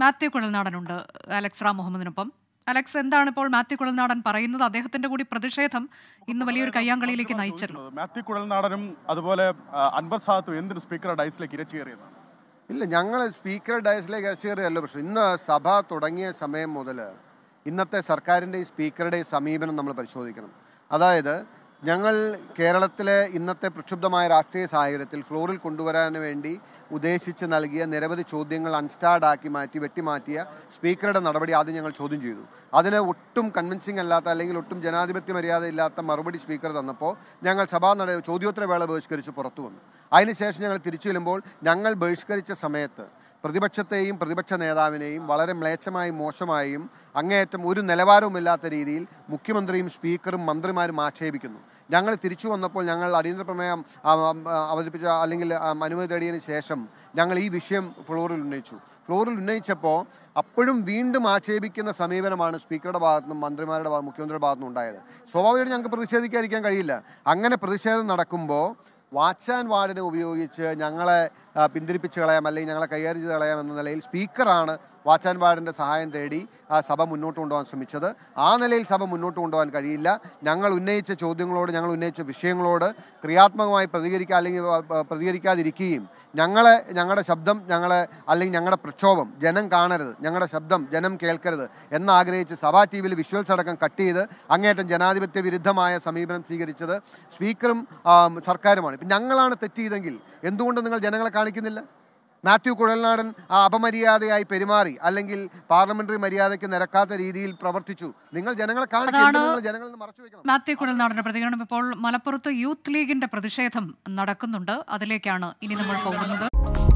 മാത്യു കുഴൽനാടനുണ്ട് അലക്സ് റാം മുഹമ്മദിനൊപ്പം അലക്സ് എന്താണ് ഇപ്പോൾ മാത്യു കുഴൽനാടൻ പറയുന്നത് അദ്ദേഹത്തിന്റെ കൂടി പ്രതിഷേധം ഇന്ന് വലിയൊരു കയ്യാങ്കളിയിലേക്ക് നയിച്ചിരുന്നു മാത്യു കുഴൽനാടനും അതുപോലെ അൻവർ സാദത്തും എന്തിനു സ്പീക്കർ ഡൈസിലേക്ക് ഇരച്ചേറിയത് ഇല്ല ഞങ്ങൾ സ്പീക്കർ ഡൈസിലേക്ക് ഇരച്ചേറിയല്ല പക്ഷെ ഇന്ന് സഭ തുടങ്ങിയ സമയം മുതൽ ഇന്നത്തെ സർക്കാരിൻ്റെ ഈ സ്പീക്കറുടെ സമീപനം നമ്മൾ പരിശോധിക്കണം അതായത് ഞങ്ങൾ കേരളത്തിലെ ഇന്നത്തെ പ്രക്ഷുബ്ധമായ രാഷ്ട്രീയ സാഹചര്യത്തിൽ ഫ്ലോറിൽ കൊണ്ടുവരാൻ വേണ്ടി ഉദ്ദേശിച്ച് നൽകിയ നിരവധി ചോദ്യങ്ങൾ അൺസ്റ്റാർഡാക്കി മാറ്റി വെട്ടിമാറ്റിയ സ്പീക്കറുടെ നടപടി ആദ്യം ഞങ്ങൾ ചോദ്യം ചെയ്തു അതിന് ഒട്ടും കൺവിൻസിങ് അല്ലാത്ത അല്ലെങ്കിൽ ഒട്ടും ജനാധിപത്യ മര്യാദ ഇല്ലാത്ത മറുപടി സ്പീക്കർ തന്നപ്പോൾ ഞങ്ങൾ സഭാ നട ചോദ്യോത്തരവേള ബഹിഷ്കരിച്ച് പുറത്തു വന്നു അതിനുശേഷം ഞങ്ങൾ തിരിച്ചു വരുമ്പോൾ ഞങ്ങൾ ബഹിഷ്കരിച്ച സമയത്ത് പ്രതിപക്ഷത്തെയും പ്രതിപക്ഷ നേതാവിനെയും വളരെ മ്ലേച്ഛമായും മോശമായും അങ്ങേയറ്റം ഒരു നിലവാരവുമില്ലാത്ത രീതിയിൽ മുഖ്യമന്ത്രിയും സ്പീക്കറും മന്ത്രിമാരും ആക്ഷേപിക്കുന്നു ഞങ്ങൾ തിരിച്ചു വന്നപ്പോൾ ഞങ്ങൾ അടിയന്തര പ്രമേയം അവതരിപ്പിച്ച അല്ലെങ്കിൽ അനുമതി തേടിയതിന് ശേഷം ഞങ്ങൾ ഈ വിഷയം ഫ്ലോറിൽ ഉന്നയിച്ചു ഫ്ലോറിൽ ഉന്നയിച്ചപ്പോൾ അപ്പോഴും വീണ്ടും ആക്ഷേപിക്കുന്ന സമീപനമാണ് സ്പീക്കറുടെ ഭാഗത്തു നിന്നും മന്ത്രിമാരുടെ മുഖ്യമന്ത്രിയുടെ ഭാഗത്തുനിന്നും ഉണ്ടായത് സ്വാഭാവികമായിട്ടും ഞങ്ങൾക്ക് പ്രതിഷേധിക്കാതിരിക്കാൻ കഴിയില്ല അങ്ങനെ പ്രതിഷേധം നടക്കുമ്പോൾ വാച്ച് ആൻഡ് വാർഡിനെ ഉപയോഗിച്ച് ഞങ്ങളെ പിന്തിരിപ്പിച്ച് കളയാം അല്ലെങ്കിൽ ഞങ്ങളെ കൈകാര്യം ചെയ്ത് കളയാം എന്ന നിലയിൽ സ്പീക്കറാണ് വാച്ചാൻപാടിൻ്റെ സഹായം തേടി ആ സഭ മുന്നോട്ട് കൊണ്ടുപോകാൻ ശ്രമിച്ചത് ആ നിലയിൽ സഭ മുന്നോട്ട് കൊണ്ടുപോകാൻ കഴിയില്ല ഞങ്ങൾ ഉന്നയിച്ച ചോദ്യങ്ങളോട് ഞങ്ങൾ ഉന്നയിച്ച വിഷയങ്ങളോട് ക്രിയാത്മകമായി പ്രതികരിക്കുക അല്ലെങ്കിൽ പ്രതികരിക്കാതിരിക്കുകയും ഞങ്ങളെ ഞങ്ങളുടെ ശബ്ദം ഞങ്ങളെ അല്ലെങ്കിൽ ഞങ്ങളുടെ പ്രക്ഷോഭം ജനം കാണരുത് ഞങ്ങളുടെ ശബ്ദം ജനം കേൾക്കരുത് എന്നാഗ്രഹിച്ച് സഭാ ടി വിയിൽ വിഷ്വൽസ് അടക്കം കട്ട് ചെയ്ത് അങ്ങേറ്റം ജനാധിപത്യ വിരുദ്ധമായ സമീപനം സ്വീകരിച്ചത് സ്പീക്കറും സർക്കാരുമാണ് ഇപ്പം ഞങ്ങളാണ് തെറ്റ് ചെയ്തെങ്കിൽ എന്തുകൊണ്ട് നിങ്ങൾ ജനങ്ങളെ കാണിക്കുന്നില്ല മാത്യു കുഴൽനാടൻ ആ അപമര്യാദയായി പെരുമാറി അല്ലെങ്കിൽ പാർലമെന്ററി മര്യാദയ്ക്ക് നിരക്കാത്ത രീതിയിൽ പ്രവർത്തിച്ചു നിങ്ങൾ ജനങ്ങളെ മാത്യു കുഴൽനാടന്റെ പ്രതികരണം ഇപ്പോൾ മലപ്പുറത്ത് യൂത്ത് ലീഗിന്റെ പ്രതിഷേധം നടക്കുന്നുണ്ട് അതിലേക്കാണ് ഇനി നമ്മൾ പോകുന്നത്